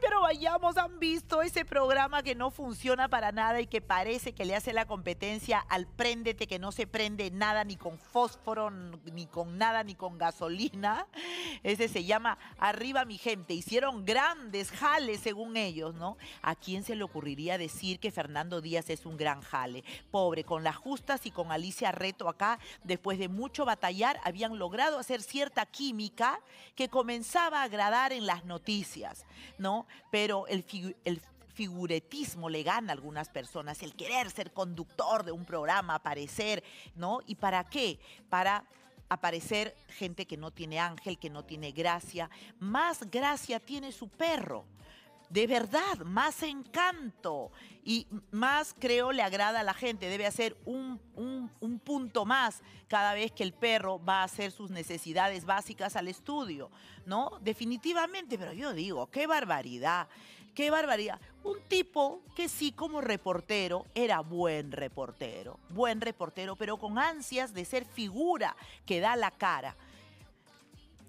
pero vayamos, han visto ese programa que no funciona para nada y que parece que le hace la competencia al préndete que no se prende nada ni con fósforo, ni con nada, ni con gasolina. Ese se llama Arriba mi gente. Hicieron grandes jales según ellos, ¿no? ¿A quién se le ocurriría decir que Fernando Díaz es un gran jale? Pobre, con las justas y con Alicia Reto acá, después de mucho batallar, habían logrado hacer cierta química que comenzaba a agradar en las noticias, ¿no? Pero el, figuretismo le gana a algunas personas, el querer ser conductor de un programa, aparecer, ¿no? ¿Y para qué? Para aparecer gente que no tiene ángel, que no tiene gracia. Más gracia tiene su perro. De verdad, más encanto y más creo le agrada a la gente. Debe hacer un punto más cada vez que el perro va a hacer sus necesidades básicas al estudio, ¿no? Definitivamente, pero yo digo, qué barbaridad, qué barbaridad. Un tipo que sí como reportero era buen reportero, buen reportero, pero con ansias de ser figura que da la cara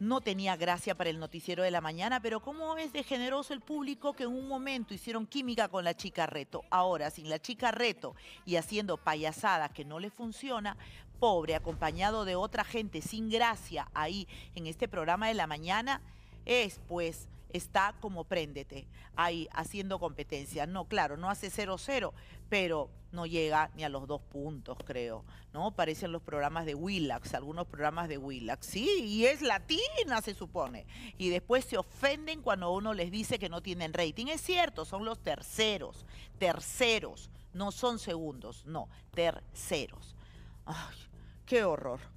no tenía gracia para el noticiero de la mañana, pero cómo es de generoso el público que en un momento hicieron química con la chica reto. Ahora, sin la chica reto y haciendo payasada que no le funciona, pobre, acompañado de otra gente sin gracia ahí en este programa de la mañana, es pues está como préndete, ahí haciendo competencia. No, claro, no hace 0-0, pero no llega ni a los dos puntos, creo, ¿no? Parecen los programas de Willax, algunos programas de Willax. Sí, y es latina, se supone. Y después se ofenden cuando uno les dice que no tienen rating. Es cierto, son los terceros, terceros, no son segundos, no, terceros. Ay, qué horror.